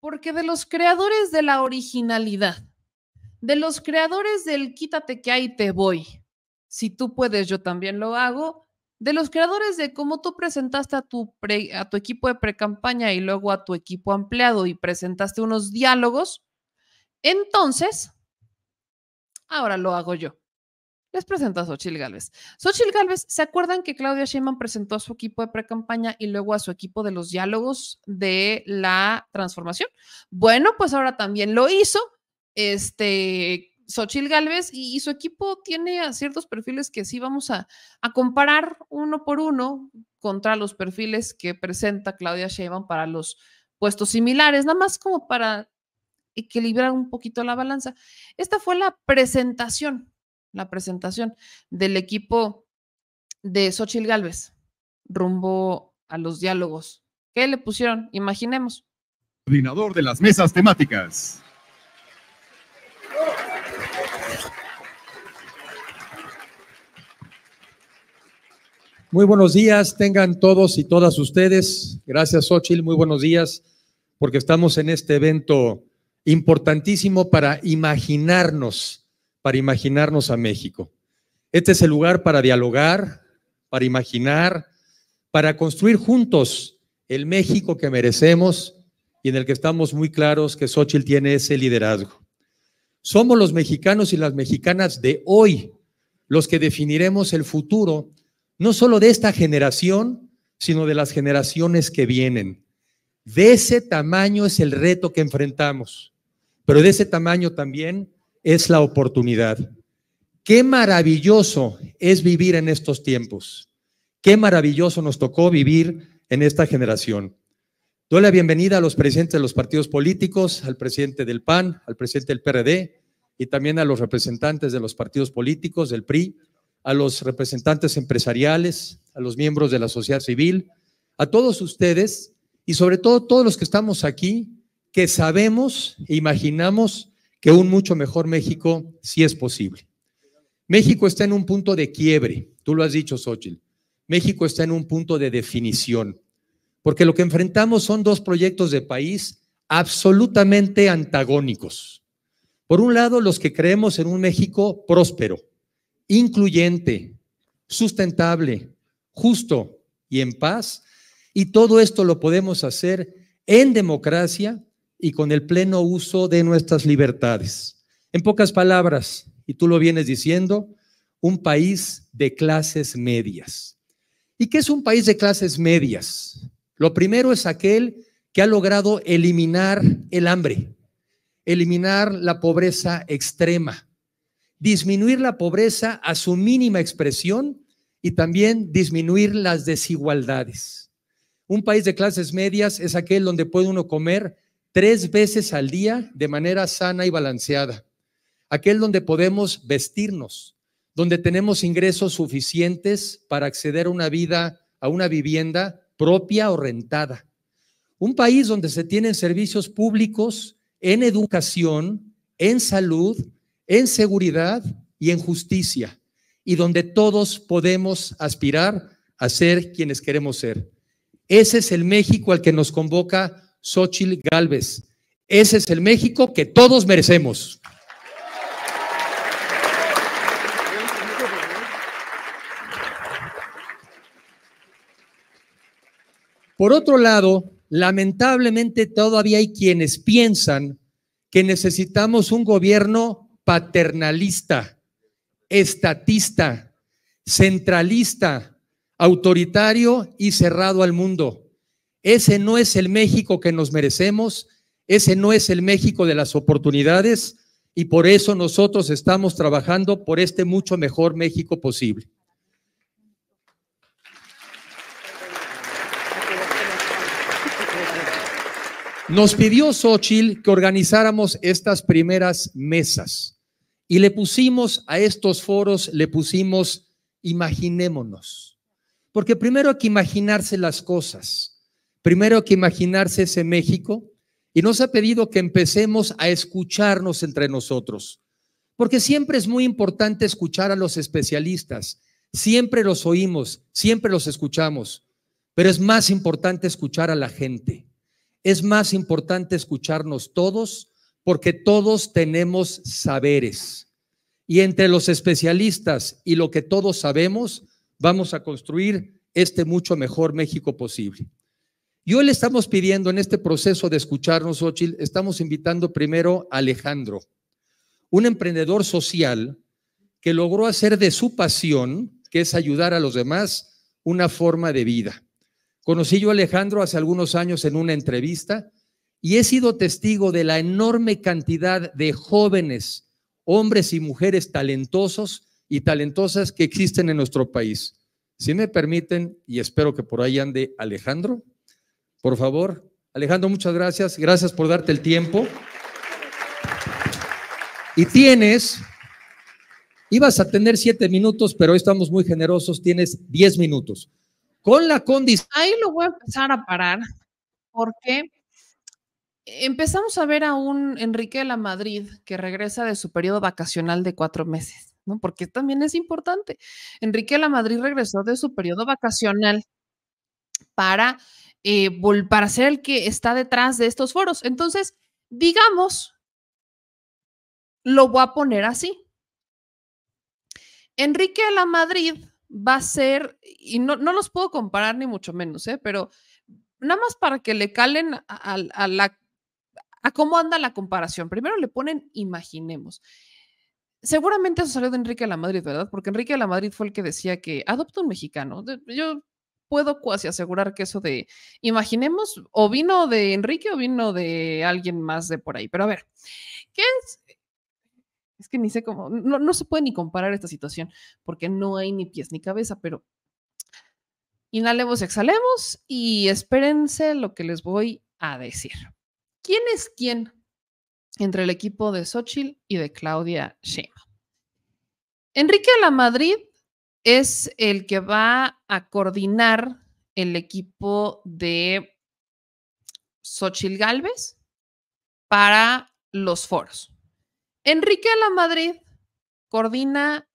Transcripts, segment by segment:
Porque de los creadores de la originalidad, de los creadores del quítate que ahí te voy, si tú puedes, yo también lo hago, de los creadores de cómo tú presentaste a tu, equipo de pre-campaña y luego a tu equipo ampliado y presentaste unos diálogos, entonces, ahora lo hago yo les presento a Xochil Galvez. Xochil Galvez, ¿se acuerdan que Claudia Sheinbaum presentó a su equipo de pre-campaña y luego a su equipo de los diálogos de la transformación? Bueno, pues ahora también lo hizo este Xochitl Galvez y, su equipo tiene ciertos perfiles que sí vamos a, a, comparar uno por uno contra los perfiles que presenta Claudia Sheinbaum para los puestos similares, nada más como para equilibrar un poquito la balanza. Esta fue la presentación la presentación del equipo de Xochil Gálvez rumbo a los diálogos. ¿Qué le pusieron? Imaginemos. Coordinador de las mesas temáticas. Muy buenos días, tengan todos y todas ustedes. Gracias, Xochil. Muy buenos días, porque estamos en este evento importantísimo para imaginarnos para imaginarnos a México. Este es el lugar para dialogar, para imaginar, para construir juntos el México que merecemos y en el que estamos muy claros que Xochitl tiene ese liderazgo. Somos los mexicanos y las mexicanas de hoy los que definiremos el futuro, no solo de esta generación, sino de las generaciones que vienen. De ese tamaño es el reto que enfrentamos, pero de ese tamaño también es la oportunidad. Qué maravilloso es vivir en estos tiempos. Qué maravilloso nos tocó vivir en esta generación. Doy la bienvenida a los presidentes de los partidos políticos, al presidente del PAN, al presidente del PRD y también a los representantes de los partidos políticos, del PRI, a los representantes empresariales, a los miembros de la sociedad civil, a todos ustedes y sobre todo todos los que estamos aquí, que sabemos e imaginamos que un mucho mejor México sí es posible. México está en un punto de quiebre, tú lo has dicho, Xochitl. México está en un punto de definición, porque lo que enfrentamos son dos proyectos de país absolutamente antagónicos. Por un lado, los que creemos en un México próspero, incluyente, sustentable, justo y en paz, y todo esto lo podemos hacer en democracia y con el pleno uso de nuestras libertades. En pocas palabras, y tú lo vienes diciendo, un país de clases medias. ¿Y qué es un país de clases medias? Lo primero es aquel que ha logrado eliminar el hambre, eliminar la pobreza extrema, disminuir la pobreza a su mínima expresión y también disminuir las desigualdades. Un país de clases medias es aquel donde puede uno comer tres veces al día de manera sana y balanceada. Aquel donde podemos vestirnos, donde tenemos ingresos suficientes para acceder a una vida, a una vivienda propia o rentada. Un país donde se tienen servicios públicos en educación, en salud, en seguridad y en justicia, y donde todos podemos aspirar a ser quienes queremos ser. Ese es el México al que nos convoca Xochitl Galvez. Ese es el México que todos merecemos. Por otro lado, lamentablemente todavía hay quienes piensan que necesitamos un gobierno paternalista, estatista, centralista, autoritario y cerrado al mundo. Ese no es el México que nos merecemos, ese no es el México de las oportunidades y por eso nosotros estamos trabajando por este mucho mejor México posible. Nos pidió Xochitl que organizáramos estas primeras mesas y le pusimos a estos foros, le pusimos imaginémonos, porque primero hay que imaginarse las cosas. Primero hay que imaginarse ese México y nos ha pedido que empecemos a escucharnos entre nosotros, porque siempre es muy importante escuchar a los especialistas, siempre los oímos, siempre los escuchamos, pero es más importante escuchar a la gente, es más importante escucharnos todos, porque todos tenemos saberes. Y entre los especialistas y lo que todos sabemos, vamos a construir este mucho mejor México posible. Y hoy le estamos pidiendo en este proceso de escucharnos, Ochil, estamos invitando primero a Alejandro, un emprendedor social que logró hacer de su pasión, que es ayudar a los demás, una forma de vida. Conocí yo a Alejandro hace algunos años en una entrevista y he sido testigo de la enorme cantidad de jóvenes, hombres y mujeres talentosos y talentosas que existen en nuestro país. Si me permiten, y espero que por ahí ande Alejandro. Por favor. Alejandro, muchas gracias. Gracias por darte el tiempo. Y tienes, ibas a tener siete minutos, pero estamos muy generosos, tienes diez minutos. Con la condición... Ahí lo voy a empezar a parar, porque empezamos a ver a un Enrique de la Madrid que regresa de su periodo vacacional de cuatro meses, ¿no? Porque también es importante. Enrique de la Madrid regresó de su periodo vacacional para eh, para ser el que está detrás de estos foros. Entonces, digamos, lo voy a poner así. Enrique de la Madrid va a ser, y no, los puedo comparar ni mucho menos, ¿eh? pero nada más para que le calen a, la, a cómo anda la comparación. Primero le ponen, imaginemos. Seguramente eso salió de Enrique de la Madrid, ¿verdad? Porque Enrique de la Madrid fue el que decía que adopta un mexicano. Yo puedo cuasi asegurar que eso de, imaginemos, o vino de Enrique o vino de alguien más de por ahí. Pero a ver, ¿qué es? Es que ni sé cómo, no, se puede ni comparar esta situación porque no hay ni pies ni cabeza, pero inhalemos, exhalemos y espérense lo que les voy a decir. ¿Quién es quién entre el equipo de Xochitl y de Claudia Sheinbaum? Enrique La Madrid es el que va a coordinar el equipo de Xochil Gálvez para los foros. Enrique La coordina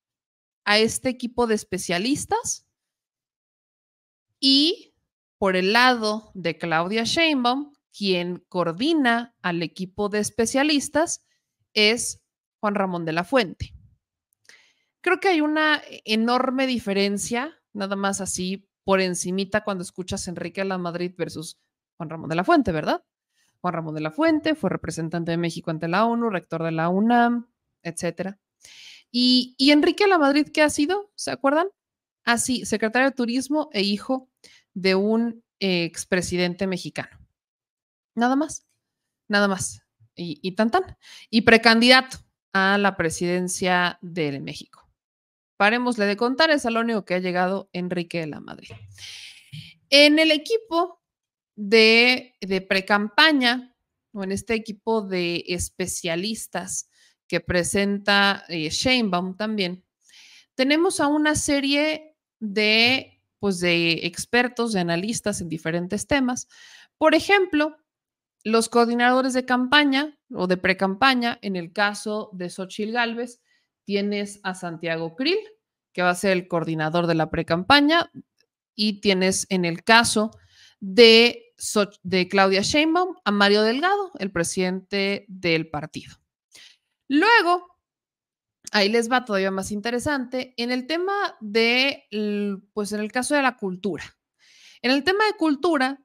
a este equipo de especialistas y por el lado de Claudia Sheinbaum, quien coordina al equipo de especialistas es Juan Ramón de la Fuente. Creo que hay una e-, enorme diferencia, nada más así por encimita cuando escuchas Enrique La Madrid versus Juan Ramón de la Fuente, ¿verdad? Juan Ramón de la Fuente fue representante de México ante la ONU, rector de la UNAM, etcétera. Y, Enrique La Madrid, ¿qué ha sido? ¿Se acuerdan? Así, ah, secretario de Turismo e hijo de un expresidente mexicano. Nada más, nada más. Y, y tan tan. Y precandidato a la presidencia de México. Parémosle de contar, es lo único que ha llegado Enrique de la Madrid. En el equipo de, de pre-campaña, o en este equipo de especialistas que presenta eh, Sheinbaum también, tenemos a una serie de, pues, de expertos, de analistas en diferentes temas. Por ejemplo, los coordinadores de campaña o de pre-campaña, en el caso de Xochil Gálvez, tienes a Santiago Krill, que va a ser el coordinador de la precampaña, y tienes en el caso de, de Claudia Sheinbaum a Mario Delgado, el presidente del partido. Luego, ahí les va todavía más interesante, en el tema de, pues en el caso de la cultura. En el tema de cultura,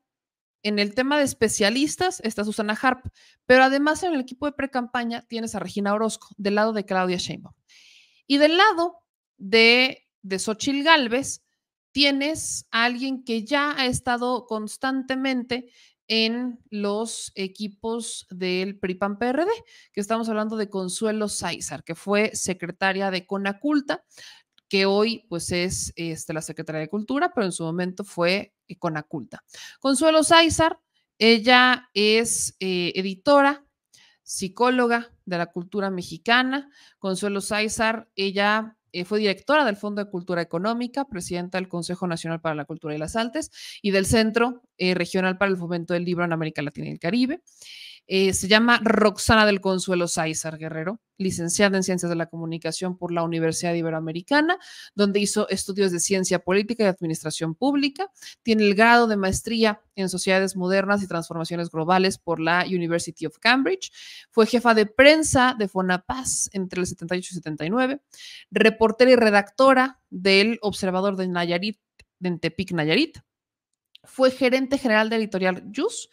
en el tema de especialistas está Susana Harp, pero además en el equipo de pre-campaña tienes a Regina Orozco, del lado de Claudia Sheinbaum. Y del lado de, de Gálvez Galvez, tienes a alguien que ya ha estado constantemente en los equipos del PRIPAN PRD, que estamos hablando de Consuelo Saizar, que fue secretaria de Conaculta, que hoy pues es este, la secretaria de Cultura, pero en su momento fue eh, Conaculta. Consuelo Saizar, ella es eh, editora, psicóloga de la cultura mexicana. Consuelo Saizar, ella eh, fue directora del Fondo de Cultura Económica, presidenta del Consejo Nacional para la Cultura y las Artes y del Centro eh, regional para el fomento del libro en América Latina y el Caribe. Eh, se llama Roxana del Consuelo Sáizar Guerrero, licenciada en Ciencias de la Comunicación por la Universidad Iberoamericana, donde hizo estudios de Ciencia Política y Administración Pública. Tiene el grado de maestría en Sociedades Modernas y Transformaciones Globales por la University of Cambridge. Fue jefa de prensa de Fonapaz entre el 78 y 79, reportera y redactora del Observador de Nayarit de Tepic Nayarit, fue gerente general de editorial Jus.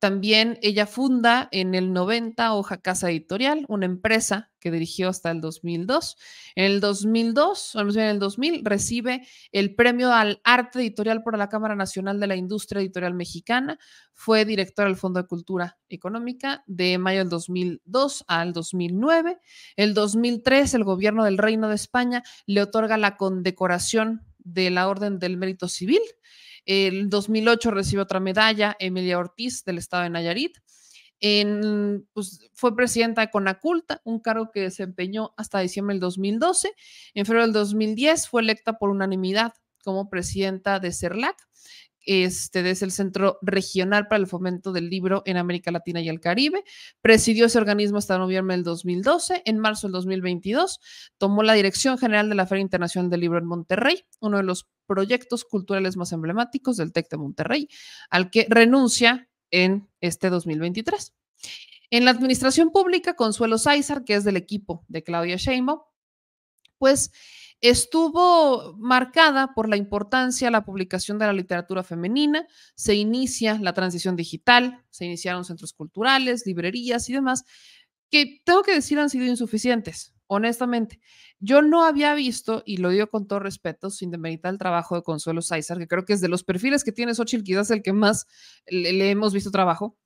También ella funda en el 90 Hoja Casa Editorial, una empresa que dirigió hasta el 2002. En el 2002, o en el 2000, recibe el premio al arte editorial por la Cámara Nacional de la Industria Editorial Mexicana. Fue directora del Fondo de Cultura Económica de mayo del 2002 al 2009. El 2003, el gobierno del Reino de España le otorga la condecoración de la Orden del Mérito Civil. El 2008 recibió otra medalla, Emilia Ortiz, del estado de Nayarit. Pues, fue presidenta de Conaculta, un cargo que desempeñó hasta diciembre del 2012. En febrero del 2010 fue electa por unanimidad como presidenta de CERLAC, este, es el Centro Regional para el Fomento del Libro en América Latina y el Caribe. Presidió ese organismo hasta noviembre del 2012. En marzo del 2022 tomó la dirección general de la Feria Internacional del Libro en Monterrey, uno de los proyectos culturales más emblemáticos del TEC de Monterrey, al que renuncia en este 2023. En la administración pública, Consuelo Saizar, que es del equipo de Claudia Sheinbaum, pues estuvo marcada por la importancia de la publicación de la literatura femenina, se inicia la transición digital, se iniciaron centros culturales, librerías y demás, que tengo que decir han sido insuficientes honestamente. Yo no había visto, y lo digo con todo respeto, sin demeritar el trabajo de Consuelo Sáizar, que creo que es de los perfiles que tiene Xochitl, el que más le, le hemos visto trabajo,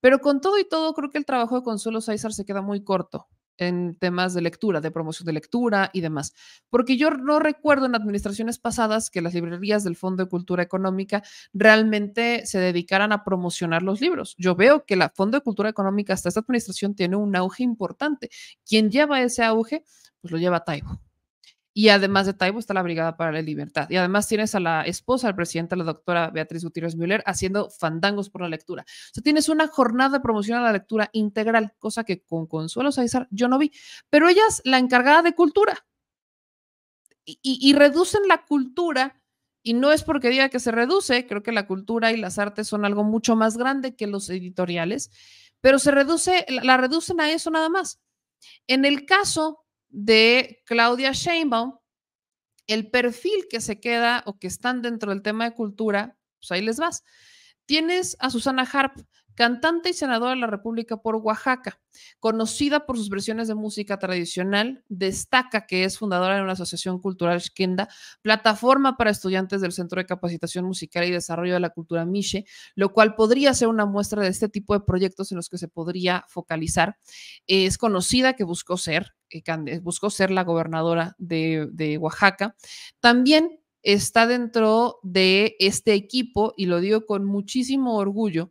pero con todo y todo, creo que el trabajo de Consuelo Sáizar se queda muy corto en temas de lectura, de promoción de lectura y demás. Porque yo no recuerdo en administraciones pasadas que las librerías del Fondo de Cultura Económica realmente se dedicaran a promocionar los libros. Yo veo que el Fondo de Cultura Económica hasta esta administración tiene un auge importante. Quien lleva ese auge, pues lo lleva Taibo. Y además de Taibo está la Brigada para la Libertad. Y además tienes a la esposa del presidente, la doctora Beatriz Gutiérrez Müller, haciendo fandangos por la lectura. O sea, tienes una jornada de promoción a la lectura integral, cosa que con Consuelo Saizar yo no vi. Pero ella es la encargada de cultura. Y, y reducen la cultura, y no es porque diga que se reduce, creo que la cultura y las artes son algo mucho más grande que los editoriales, pero se reduce, la reducen a eso nada más. En el caso de Claudia Sheinbaum, el perfil que se queda o que están dentro del tema de cultura, pues ahí les vas. Tienes a Susana Harp, cantante y senadora de la República por Oaxaca, conocida por sus versiones de música tradicional, destaca que es fundadora de una asociación cultural Shkenda, plataforma para estudiantes del Centro de Capacitación Musical y Desarrollo de la Cultura Miche, lo cual podría ser una muestra de este tipo de proyectos en los que se podría focalizar. Es conocida que buscó ser eh, buscó ser la gobernadora de, Oaxaca, también está dentro de este equipo, y lo digo con muchísimo orgullo,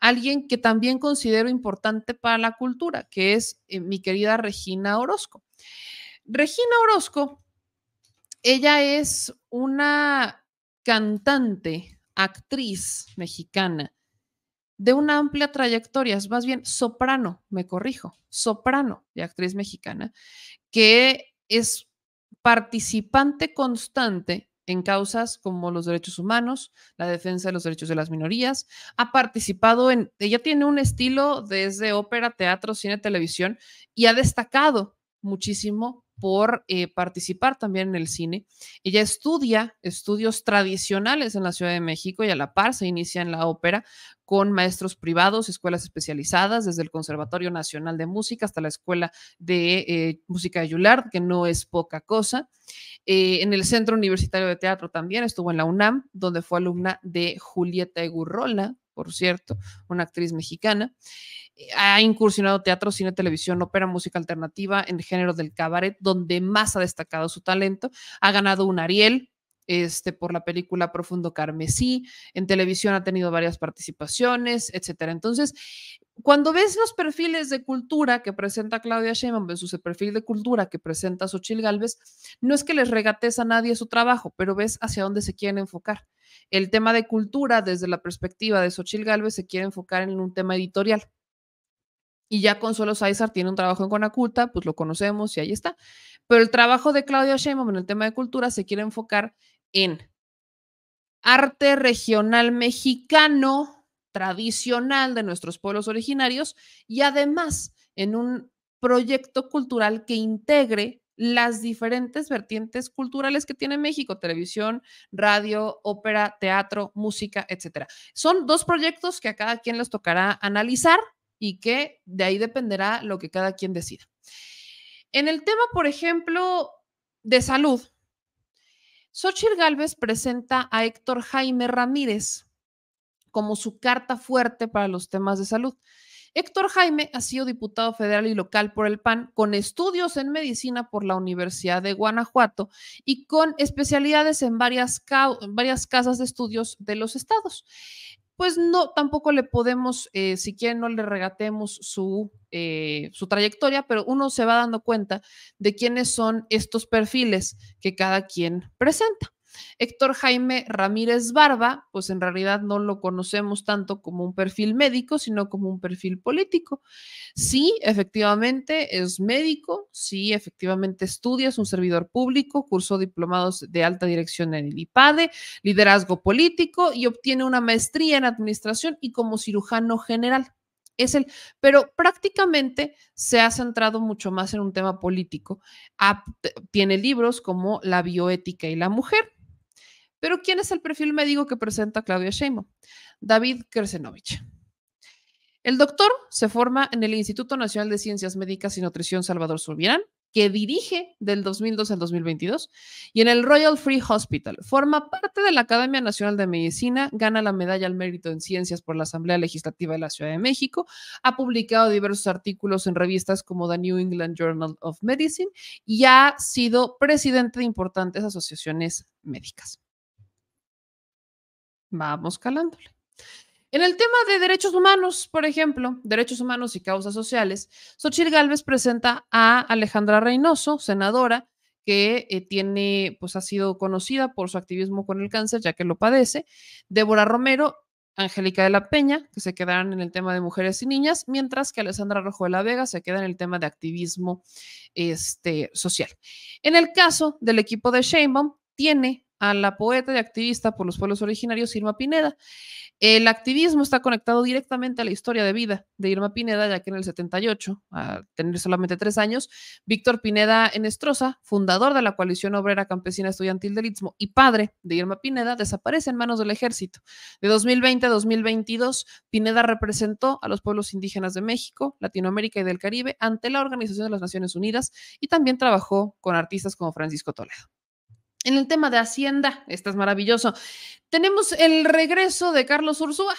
alguien que también considero importante para la cultura, que es eh, mi querida Regina Orozco. Regina Orozco, ella es una cantante, actriz mexicana, de una amplia trayectoria, es más bien soprano, me corrijo, soprano de actriz mexicana, que es participante constante en causas como los derechos humanos, la defensa de los derechos de las minorías, ha participado en, ella tiene un estilo desde ópera, teatro, cine, televisión y ha destacado muchísimo por eh, participar también en el cine. Ella estudia estudios tradicionales en la Ciudad de México y a la par se inicia en la ópera con maestros privados, escuelas especializadas, desde el Conservatorio Nacional de Música hasta la Escuela de eh, Música de que no es poca cosa. Eh, en el Centro Universitario de Teatro también estuvo en la UNAM, donde fue alumna de Julieta Egurrola, por cierto, una actriz mexicana. Eh, ha incursionado teatro, cine, televisión, ópera, música alternativa en el género del cabaret, donde más ha destacado su talento. Ha ganado un Ariel, este, por la película Profundo Carmesí, en televisión ha tenido varias participaciones, etcétera. Entonces, cuando ves los perfiles de cultura que presenta Claudia Sheinbaum versus el perfil de cultura que presenta Xochil Gálvez, no es que les regates a nadie su trabajo, pero ves hacia dónde se quieren enfocar. El tema de cultura, desde la perspectiva de Xochil Gálvez, se quiere enfocar en un tema editorial. Y ya Consuelo Sáizar tiene un trabajo en Conaculta, pues lo conocemos y ahí está. Pero el trabajo de Claudia Sheinbaum en el tema de cultura se quiere enfocar en arte regional mexicano, tradicional de nuestros pueblos originarios y además en un proyecto cultural que integre las diferentes vertientes culturales que tiene México, televisión, radio, ópera, teatro, música, etcétera. Son dos proyectos que a cada quien les tocará analizar y que de ahí dependerá lo que cada quien decida. En el tema, por ejemplo, de salud, Xochitl Gálvez presenta a Héctor Jaime Ramírez como su carta fuerte para los temas de salud. Héctor Jaime ha sido diputado federal y local por el PAN, con estudios en medicina por la Universidad de Guanajuato y con especialidades en varias, varias casas de estudios de los estados. Pues no, tampoco le podemos, eh, si quieren, no le regatemos su, eh, su trayectoria, pero uno se va dando cuenta de quiénes son estos perfiles que cada quien presenta. Héctor Jaime Ramírez Barba, pues en realidad no lo conocemos tanto como un perfil médico, sino como un perfil político. Sí, efectivamente es médico, sí, efectivamente estudia, es un servidor público, cursó diplomados de alta dirección en el IPADE, liderazgo político y obtiene una maestría en administración y como cirujano general es el, pero prácticamente se ha centrado mucho más en un tema político. tiene libros como La bioética y la mujer, pero ¿quién es el perfil médico que presenta Claudia Sheinbaum? David Kersenovich. El doctor se forma en el Instituto Nacional de Ciencias Médicas y Nutrición Salvador Subirán, que dirige del 2002 al 2022, y en el Royal Free Hospital. Forma parte de la Academia Nacional de Medicina, gana la medalla al mérito en ciencias por la Asamblea Legislativa de la Ciudad de México, ha publicado diversos artículos en revistas como The New England Journal of Medicine y ha sido presidente de importantes asociaciones médicas. Vamos calándole. En el tema de derechos humanos, por ejemplo, derechos humanos y causas sociales, Xochitl Gálvez presenta a Alejandra Reynoso, senadora, que eh, tiene, pues ha sido conocida por su activismo con el cáncer, ya que lo padece, Débora Romero, Angélica de la Peña, que se quedarán en el tema de mujeres y niñas, mientras que Alessandra Rojo de la Vega se queda en el tema de activismo este, social. En el caso del equipo de Sheinbaum, tiene a la poeta y activista por los pueblos originarios Irma Pineda. El activismo está conectado directamente a la historia de vida de Irma Pineda, ya que en el 78, a tener solamente tres años, Víctor Pineda Enestrosa, fundador de la coalición obrera campesina estudiantil del Istmo y padre de Irma Pineda, desaparece en manos del ejército. De 2020 a 2022, Pineda representó a los pueblos indígenas de México, Latinoamérica y del Caribe ante la Organización de las Naciones Unidas y también trabajó con artistas como Francisco Toledo. En el tema de Hacienda, esto es maravilloso. Tenemos el regreso de Carlos Ursúa.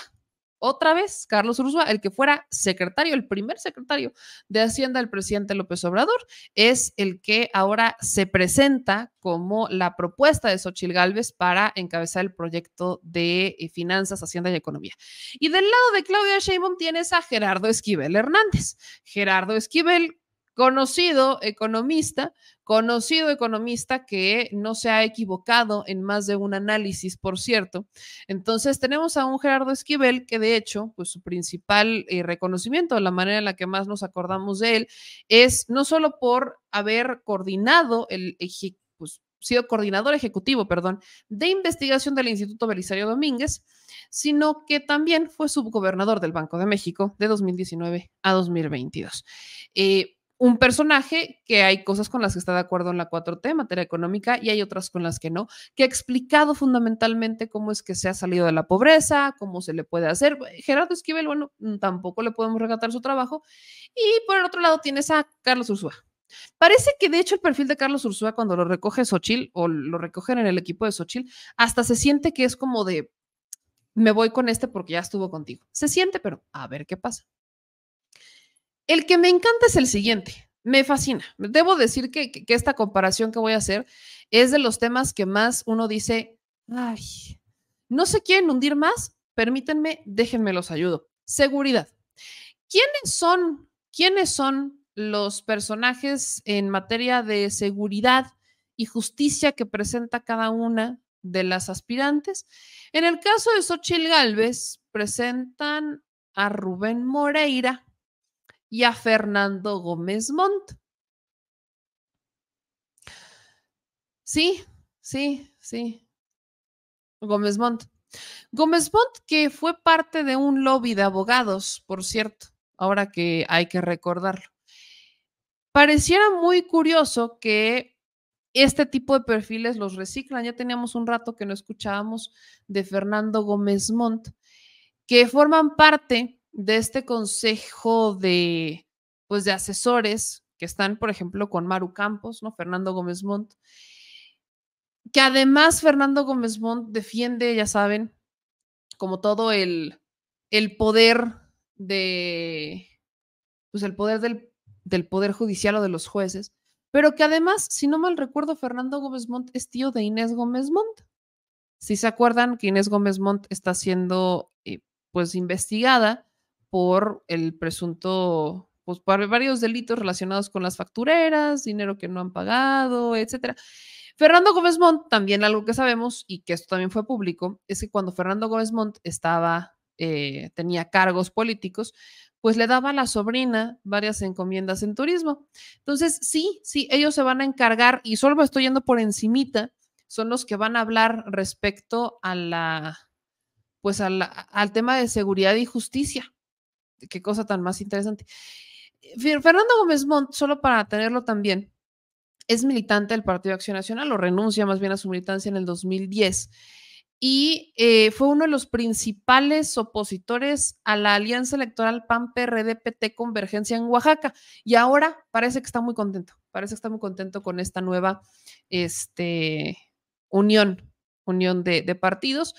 Otra vez, Carlos Ursúa, el que fuera secretario, el primer secretario de Hacienda del presidente López Obrador, es el que ahora se presenta como la propuesta de Xochil Gálvez para encabezar el proyecto de eh, finanzas, hacienda y economía. Y del lado de Claudia Sheinbaum tienes a Gerardo Esquivel Hernández. Gerardo Esquivel, conocido economista, conocido economista que no se ha equivocado en más de un análisis, por cierto. Entonces tenemos a un Gerardo Esquivel que de hecho, pues su principal eh, reconocimiento, la manera en la que más nos acordamos de él, es no solo por haber coordinado el pues, sido coordinador ejecutivo, perdón, de investigación del Instituto Belisario Domínguez, sino que también fue subgobernador del Banco de México de 2019 a 2022 un personaje que hay cosas con las que está de acuerdo en la 4T, materia económica, y hay otras con las que no, que ha explicado fundamentalmente cómo es que se ha salido de la pobreza, cómo se le puede hacer. Gerardo Esquivel, bueno, mm, tampoco le podemos regatar su trabajo. Y por el otro lado tienes a Carlos Ursúa. Parece que de hecho el perfil de Carlos Ursúa cuando lo recoge Xochitl, o lo recogen en el equipo de Xochitl, hasta se siente que es como de me voy con este porque ya estuvo contigo. Se siente, pero a ver qué pasa. El que me encanta es el siguiente, me fascina. Debo decir que, esta comparación que voy a hacer es de los temas que más uno dice, ay, no se quieren hundir más, permítanme, déjenme los ayudo. Seguridad. ¿Quiénes son, quiénes son los personajes en materia de seguridad y justicia que presenta cada una de las aspirantes? En el caso de Xochil Gálvez, presentan a Rubén Moreira, y a Fernando Gómez Montt. Sí, sí, sí. Gómez Montt. Gómez Montt, que fue parte de un lobby de abogados, por cierto, ahora que hay que recordarlo. Pareciera muy curioso que este tipo de perfiles los reciclan. Ya teníamos un rato que no escuchábamos de Fernando Gómez Montt, que forman parte de este consejo de, pues, de asesores que están, por ejemplo, con Maru Campos, ¿no? Fernando Gómez Montt, que además Fernando Gómez Montt defiende, ya saben, como todo el, el poder de, pues el poder del, del poder judicial o de los jueces, pero que además, si no mal recuerdo, Fernando Gómez Montt es tío de Inés Gómez Montt. Si se acuerdan que Inés Gómez Montt está siendo, eh, pues, investigada por el presunto, pues por varios delitos relacionados con las factureras, dinero que no han pagado, etcétera. Fernando Gómez Montt, también algo que sabemos y que esto también fue público, es que cuando Fernando Gómez Montt estaba, eh, tenía cargos políticos, pues le daba a la sobrina varias encomiendas en turismo. Entonces, sí, sí, ellos se van a encargar, y solo estoy yendo por encimita, son los que van a hablar respecto a la, pues al tema de seguridad y justicia, qué cosa tan más interesante. Fernando Gómez Montt, solo para tenerlo también, es militante del Partido Acción Nacional o renuncia más bien a su militancia en el 2010 y eh, fue uno de los principales opositores a la alianza electoral PAN-PRD-PT Convergencia en Oaxaca y ahora parece que está muy contento, parece que está muy contento con esta nueva este, unión, unión de partidos.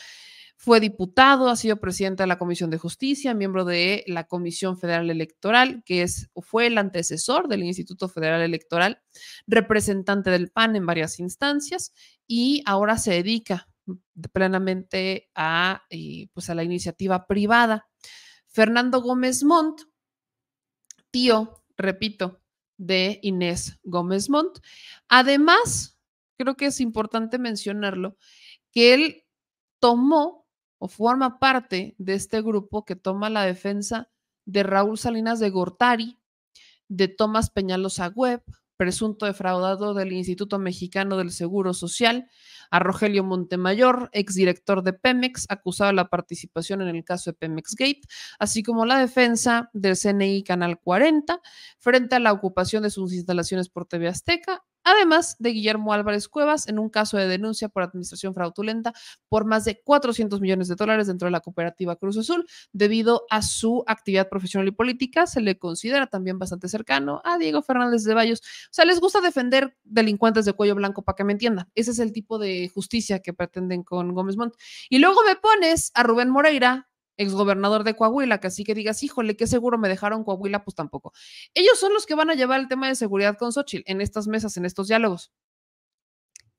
Fue diputado, ha sido presidente de la Comisión de Justicia, miembro de la Comisión Federal Electoral, que es fue el antecesor del Instituto Federal Electoral, representante del PAN en varias instancias y ahora se dedica plenamente a, eh, pues a la iniciativa privada. Fernando Gómez Montt, tío, repito, de Inés Gómez Montt. Además, creo que es importante mencionarlo, que él tomó o forma parte de este grupo que toma la defensa de Raúl Salinas de Gortari, de Tomás Peñalosa Webb, presunto defraudado del Instituto Mexicano del Seguro Social, a Rogelio Montemayor, exdirector de Pemex, acusado de la participación en el caso de Pemex Gate, así como la defensa del CNI Canal 40 frente a la ocupación de sus instalaciones por TV Azteca, además de Guillermo Álvarez Cuevas en un caso de denuncia por administración fraudulenta por más de 400 millones de dólares dentro de la cooperativa Cruz Azul. Debido a su actividad profesional y política, se le considera también bastante cercano a Diego Fernández de Bayos. O sea, les gusta defender delincuentes de cuello blanco, para que me entienda. Ese es el tipo de justicia que pretenden con Gómez Montt. Y luego me pones a Rubén Moreira exgobernador de Coahuila, que así que digas, híjole, qué seguro me dejaron Coahuila, pues tampoco. Ellos son los que van a llevar el tema de seguridad con Xochitl en estas mesas, en estos diálogos.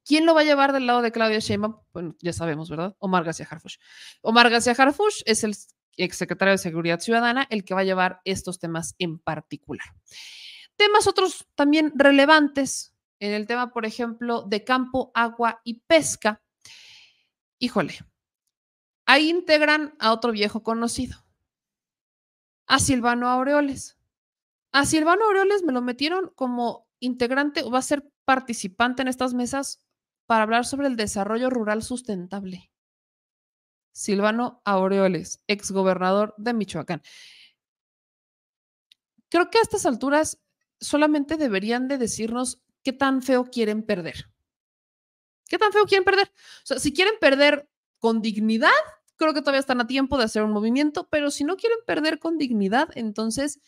¿Quién lo va a llevar del lado de Claudia Sheinbaum? Bueno, ya sabemos, ¿verdad? Omar García Harfush. Omar García Harfush es el exsecretario de Seguridad Ciudadana el que va a llevar estos temas en particular. Temas otros también relevantes en el tema, por ejemplo, de campo, agua y pesca. Híjole, Ahí integran a otro viejo conocido, a Silvano Aureoles. A Silvano Aureoles me lo metieron como integrante o va a ser participante en estas mesas para hablar sobre el desarrollo rural sustentable. Silvano Aureoles, exgobernador de Michoacán. Creo que a estas alturas solamente deberían de decirnos qué tan feo quieren perder. ¿Qué tan feo quieren perder? O sea, si quieren perder con dignidad, creo que todavía están a tiempo de hacer un movimiento, pero si no quieren perder con dignidad, entonces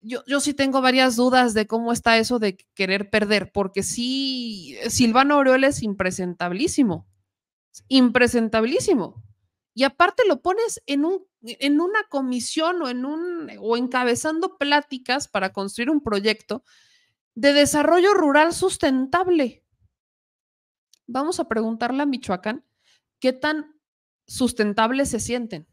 yo, yo sí tengo varias dudas de cómo está eso de querer perder, porque sí, Silvano Oriol es impresentabilísimo, impresentabilísimo. Y aparte lo pones en, un, en una comisión o, en un, o encabezando pláticas para construir un proyecto de desarrollo rural sustentable. Vamos a preguntarle a Michoacán qué tan sustentables se sienten.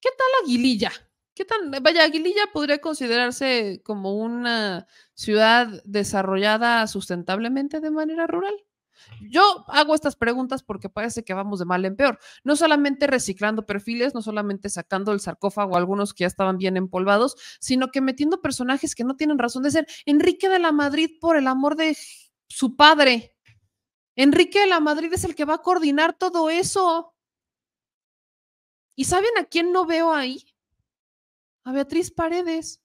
¿Qué tal Aguililla? ¿Qué tan, vaya, Aguililla podría considerarse como una ciudad desarrollada sustentablemente de manera rural? Yo hago estas preguntas porque parece que vamos de mal en peor, no solamente reciclando perfiles, no solamente sacando el sarcófago a algunos que ya estaban bien empolvados, sino que metiendo personajes que no tienen razón de ser. Enrique de la Madrid, por el amor de su padre, Enrique de la Madrid es el que va a coordinar todo eso. ¿Y saben a quién no veo ahí? A Beatriz Paredes.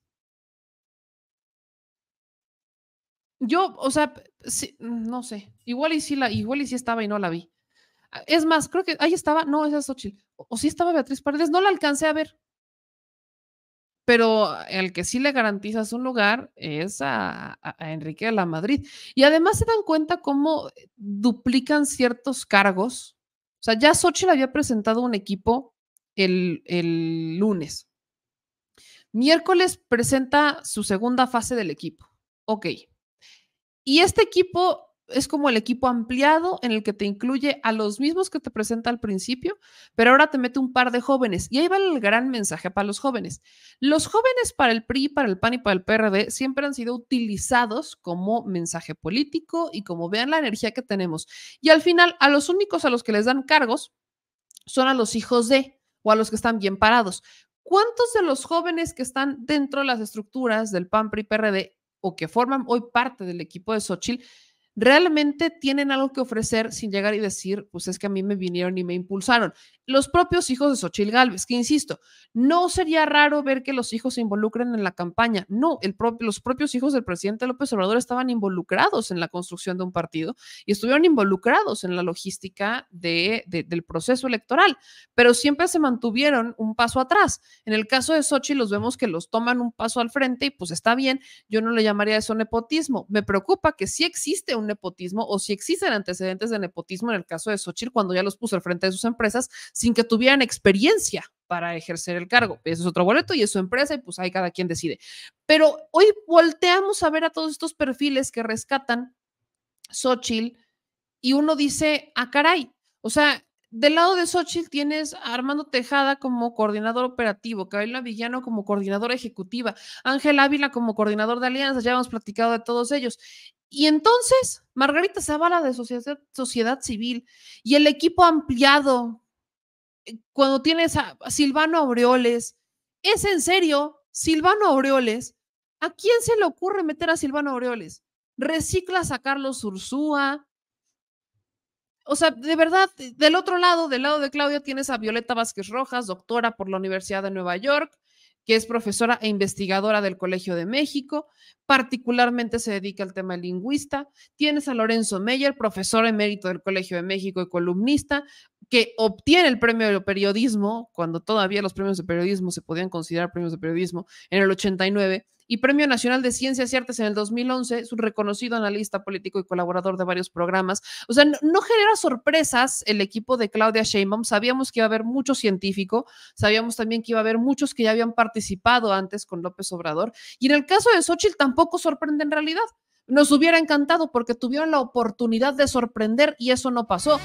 Yo, o sea, no sé, igual y sí la, igual y si estaba y no la vi. Es más, creo que ahí estaba, no, esa es Xochitl. O, o sí estaba Beatriz Paredes, no la alcancé a ver pero el que sí le garantizas un lugar es a, Enrique de la Madrid. Y además se dan cuenta cómo duplican ciertos cargos. O sea, ya Xochitl había presentado un equipo el, el lunes. Miércoles presenta su segunda fase del equipo. Ok. Y este equipo es como el equipo ampliado en el que te incluye a los mismos que te presenta al principio, pero ahora te mete un par de jóvenes. Y ahí va el gran mensaje para los jóvenes. Los jóvenes para el PRI, para el PAN y para el PRD siempre han sido utilizados como mensaje político y como vean la energía que tenemos. Y al final, a los únicos a los que les dan cargos son a los hijos de o a los que están bien parados. ¿Cuántos de los jóvenes que están dentro de las estructuras del PAN, PRI, PRD o que forman hoy parte del equipo de Xochitl realmente tienen algo que ofrecer sin llegar y decir, pues es que a mí me vinieron y me impulsaron. Los propios hijos de Xochitl Galvez, que insisto, no sería raro ver que los hijos se involucren en la campaña. No, los propios hijos del presidente López Obrador estaban involucrados en la construcción de un partido y estuvieron involucrados en la logística del proceso electoral, pero siempre se mantuvieron un paso atrás. En el caso de Sochi, los vemos que los toman un paso al frente y pues está bien, yo no le llamaría eso nepotismo. Me preocupa que sí existe un nepotismo o si existen antecedentes de nepotismo en el caso de Xochitl cuando ya los puso al frente de sus empresas sin que tuvieran experiencia para ejercer el cargo. Ese es otro boleto y es su empresa y pues ahí cada quien decide. Pero hoy volteamos a ver a todos estos perfiles que rescatan Xochitl y uno dice, ah, caray, o sea, del lado de Xochitl tienes a Armando Tejada como coordinador operativo, Carolina Villano como coordinadora ejecutiva, Ángel Ávila como coordinador de alianzas, ya hemos platicado de todos ellos. Y entonces, Margarita Zavala de Sociedad, Sociedad Civil y el equipo ampliado, eh, cuando tienes a Silvano Aureoles, ¿es en serio Silvano Aureoles? ¿A quién se le ocurre meter a Silvano Aureoles? Reciclas a Carlos Ursúa. O sea, de verdad, del otro lado, del lado de Claudia, tienes a Violeta Vázquez Rojas, doctora por la Universidad de Nueva York, que es profesora e investigadora del Colegio de México, particularmente se dedica al tema lingüista. Tienes a Lorenzo Meyer, profesor emérito del Colegio de México y columnista, que obtiene el premio de periodismo, cuando todavía los premios de periodismo se podían considerar premios de periodismo, en el 89 y Premio Nacional de Ciencias y Artes en el 2011. Es un reconocido analista político y colaborador de varios programas. O sea, no, genera sorpresas el equipo de Claudia Sheinbaum. Sabíamos que iba a haber mucho científico, sabíamos también que iba a haber muchos que ya habían participado antes con López Obrador. Y en el caso de Xochitl tampoco sorprende en realidad. Nos hubiera encantado porque tuvieron la oportunidad de sorprender y eso no pasó.